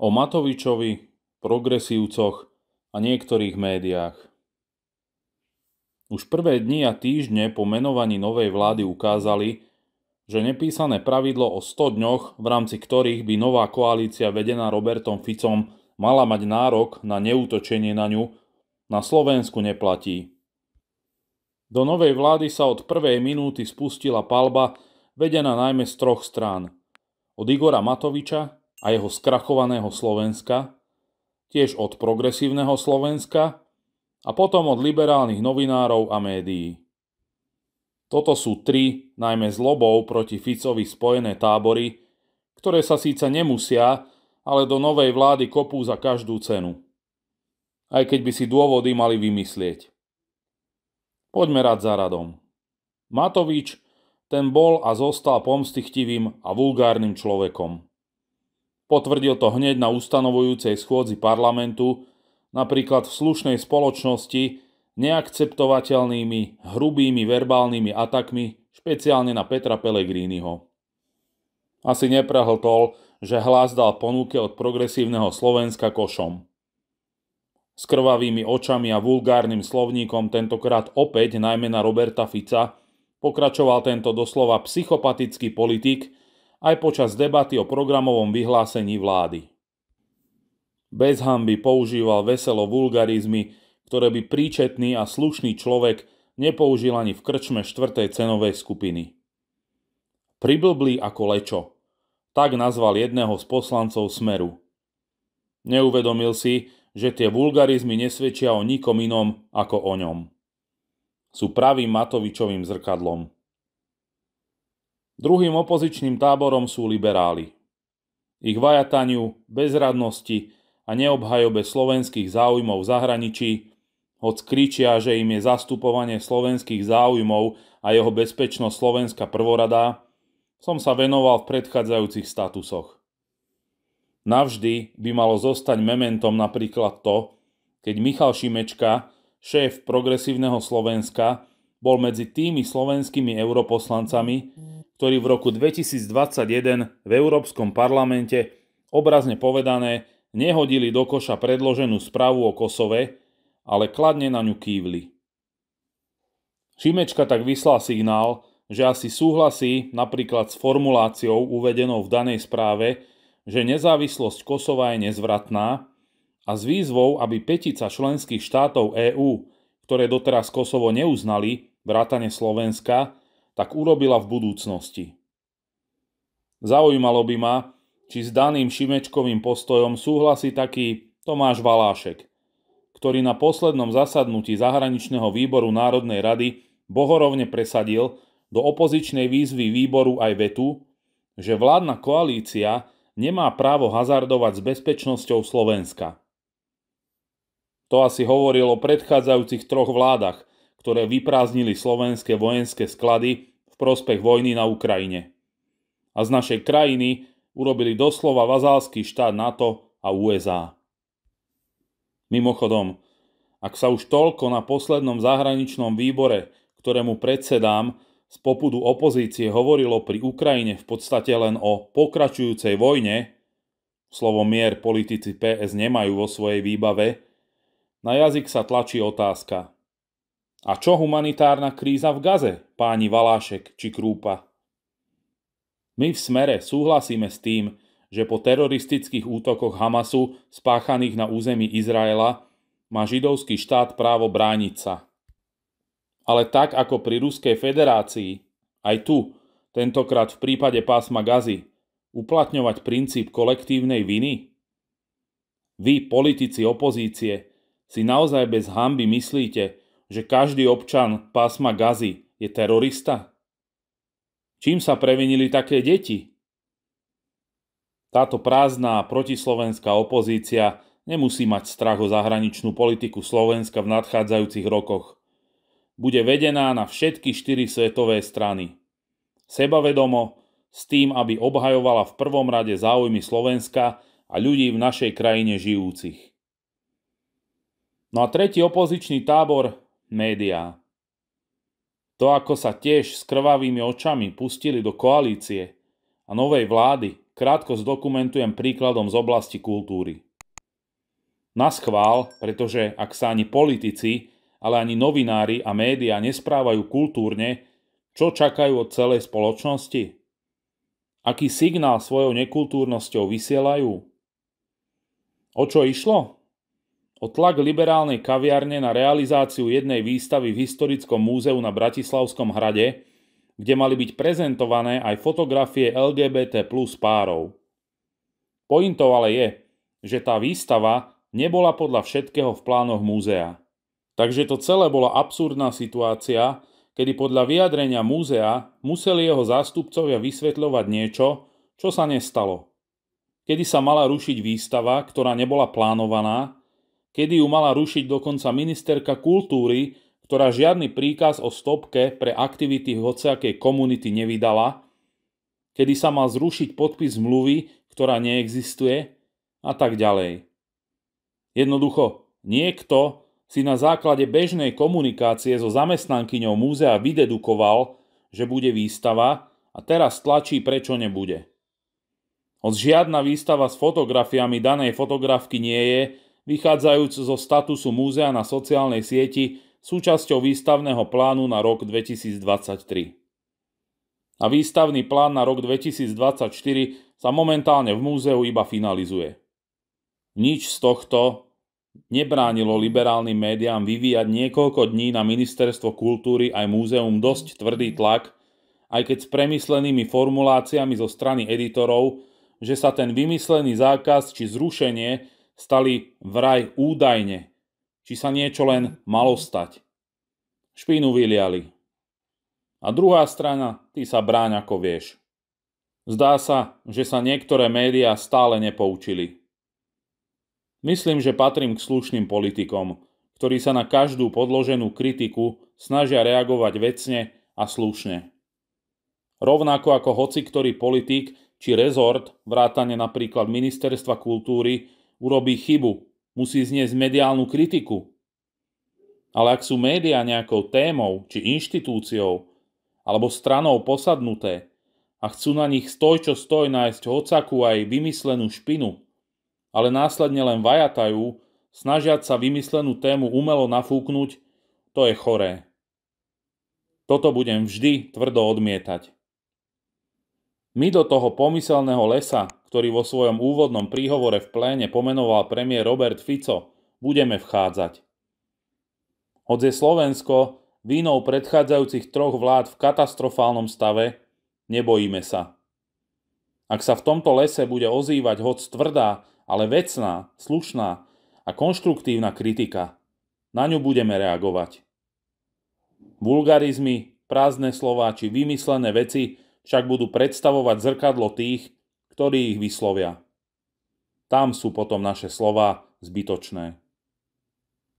O Matovičovi, progresívcoch a niektorých médiách. Už prvé dni a týždne po menovaní novej vlády ukázali, že nepísané pravidlo o 100 dňoch, v rámci ktorých by nová koalícia vedená Robertom Ficom mala mať nárok na neútočenie na ňu, na Slovensku neplatí. Do novej vlády sa od prvej minúty spustila palba, vedená najmä z troch strán. Od Igora Matoviča, a jeho skrachovaného Slovenska, tiež od progresívneho Slovenska a potom od liberálnych novinárov a médií. Toto sú tri, najmä zlobou proti Ficovi spojené tábory, ktoré sa síce nemusia, ale do novej vlády kopú za každú cenu. Aj keď by si dôvody mali vymyslieť. Poďme rad za radom. Matovič, ten bol a zostal pomstichtivým a vulgárnym človekom. Potvrdil to hneď na ustanovujúcej schôdzi parlamentu, napríklad v slušnej spoločnosti, neakceptovateľnými, hrubými verbálnymi atakmi, špeciálne na Petra Pellegriniho. Asi neprehltol, že hlas dal ponuke od progresívneho Slovenska košom. S krvavými očami a vulgárnym slovníkom tentokrát opäť najmä na Roberta Fica pokračoval tento doslova psychopatický politik, aj počas debaty o programovom vyhlásení vlády. Bez hamby používal veselo vulgarizmy, ktoré by príčetný a slušný človek nepoužil ani v krčme štvrtej cenovej skupiny. Priblblí ako lečo, tak nazval jedného z poslancov Smeru. Neuvedomil si, že tie vulgarizmy nesvedčia o nikom inom ako o ňom. Sú pravým Matovičovým zrkadlom. Druhým opozičným táborom sú liberáli. Ich vajataniu, bezradnosti a neobhajobe slovenských záujmov v zahraničí, hoc kričia, že im je zastupovanie slovenských záujmov a jeho bezpečnosť Slovenska prvoradá, som sa venoval v predchádzajúcich statusoch. Navždy by malo zostať mementom napríklad to, keď Michal Šimečka, šéf progresívneho Slovenska, bol medzi tými slovenskými europoslancami, ktorý v roku 2021 v Európskom parlamente obrazne povedané nehodili do koša predloženú správu o Kosove, ale kladne na ňu kývli. Šimečka tak vyslal signál, že asi súhlasí napríklad s formuláciou uvedenou v danej správe, že nezávislosť Kosova je nezvratná a s výzvou, aby petica členských štátov EÚ, ktoré doteraz Kosovo neuznali, vrátane Slovenska, tak urobila v budúcnosti. Zaujímalo by ma, či s daným Šimečkovým postojom súhlasí taký Tomáš Valášek, ktorý na poslednom zasadnutí zahraničného výboru Národnej rady bohorovne presadil do opozičnej výzvy výboru aj vetu, že vládna koalícia nemá právo hazardovať s bezpečnosťou Slovenska. To asi hovorilo o predchádzajúcich troch vládach, ktoré vyprázdnili slovenské vojenské sklady v prospech vojny na Ukrajine. A z našej krajiny urobili doslova vazálsky štát NATO a USA. Mimochodom, ak sa už toľko na poslednom zahraničnom výbore, ktorému predsedám, z popudu opozície hovorilo pri Ukrajine v podstate len o pokračujúcej vojne, slovo mier politici PS nemajú vo svojej výbave, na jazyk sa tlačí otázka. A čo humanitárna kríza v Gaze, páni Valášek či Krúpa? My v smere súhlasíme s tým, že po teroristických útokoch Hamasu spáchaných na území Izraela má židovský štát právo brániť sa. Ale tak ako pri Ruskej federácii, aj tu, tentokrát v prípade pásma Gazy, uplatňovať princíp kolektívnej viny? Vy, politici opozície, si naozaj bez hamby myslíte, že každý občan pásma Gazy je terorista? Čím sa previnili také deti? Táto prázdná protislovenská opozícia nemusí mať strach o zahraničnú politiku Slovenska v nadchádzajúcich rokoch. Bude vedená na všetky štyri svetové strany. Sebavedomo, s tým, aby obhajovala v prvom rade záujmy Slovenska a ľudí v našej krajine žijúcich. No a tretí opozičný tábor médiá. To, ako sa tiež s krvavými očami pustili do koalície a novej vlády, krátko zdokumentujem príkladom z oblasti kultúry. Na schvál, pretože ak sa ani politici, ale ani novinári a médiá nesprávajú kultúrne, čo čakajú od celej spoločnosti? Aký signál svojou nekultúrnosťou vysielajú? O čo išlo? O tlak liberálnej kaviarne na realizáciu jednej výstavy v historickom múzeu na Bratislavskom hrade, kde mali byť prezentované aj fotografie LGBT plus párov. Pointou ale je, že tá výstava nebola podľa všetkého v plánoch múzea. Takže to celé bola absurdná situácia, kedy podľa vyjadrenia múzea museli jeho zástupcovia vysvetľovať niečo, čo sa nestalo. Kedy sa mala rušiť výstava, ktorá nebola plánovaná, kedy ju mala rušiť dokonca ministerka kultúry, ktorá žiadny príkaz o stopke pre aktivity hociakej komunity nevydala, kedy sa mal zrušiť podpis zmluvy, ktorá neexistuje a tak ďalej. Jednoducho, niekto si na základe bežnej komunikácie so zamestnankyňou múzea vydedukoval, že bude výstava a teraz tlačí prečo nebude. Hoď žiadna výstava s fotografiami danej fotografky nie je, vychádzajúc zo statusu múzea na sociálnej sieti súčasťou výstavného plánu na rok 2023. A výstavný plán na rok 2024 sa momentálne v múzeu iba finalizuje. Nič z tohto nebránilo liberálnym médiám vyvíjať niekoľko dní na ministerstvo kultúry aj múzeum dosť tvrdý tlak, aj keď s premyslenými formuláciami zo strany editorov, že sa ten vymyslený zákaz či zrušenie stali vraj údajne, či sa niečo len malo stať. Špínu vyliali. A druhá strana, ty sa bráň ako vieš. Zdá sa, že sa niektoré médiá stále nepoučili. Myslím, že patrím k slušným politikom, ktorí sa na každú podloženú kritiku snažia reagovať vecne a slušne. Rovnako ako hoci ktorý politik či rezort, vrátane napríklad Ministerstva kultúry, urobí chybu, musí zniesť mediálnu kritiku. Ale ak sú médiá nejakou témou či inštitúciou alebo stranou posadnuté a chcú na nich stoj čo stoj nájsť hocakú aj vymyslenú špinu, ale následne len vajatajú, snažiať sa vymyslenú tému umelo nafúknuť, to je choré. Toto budem vždy tvrdo odmietať. My do toho pomyselného lesa ktorý vo svojom úvodnom príhovore v pléne pomenoval premiér Robert Fico, budeme vchádzať. Hoď je Slovensko vínou predchádzajúcich troch vlád v katastrofálnom stave, nebojíme sa. Ak sa v tomto lese bude ozývať hoď tvrdá, ale vecná, slušná a konštruktívna kritika, na ňu budeme reagovať. Vulgarizmy, prázdne slová či vymyslené veci však budú predstavovať zrkadlo tých, ktorí ich vyslovia. Tam sú potom naše slova zbytočné.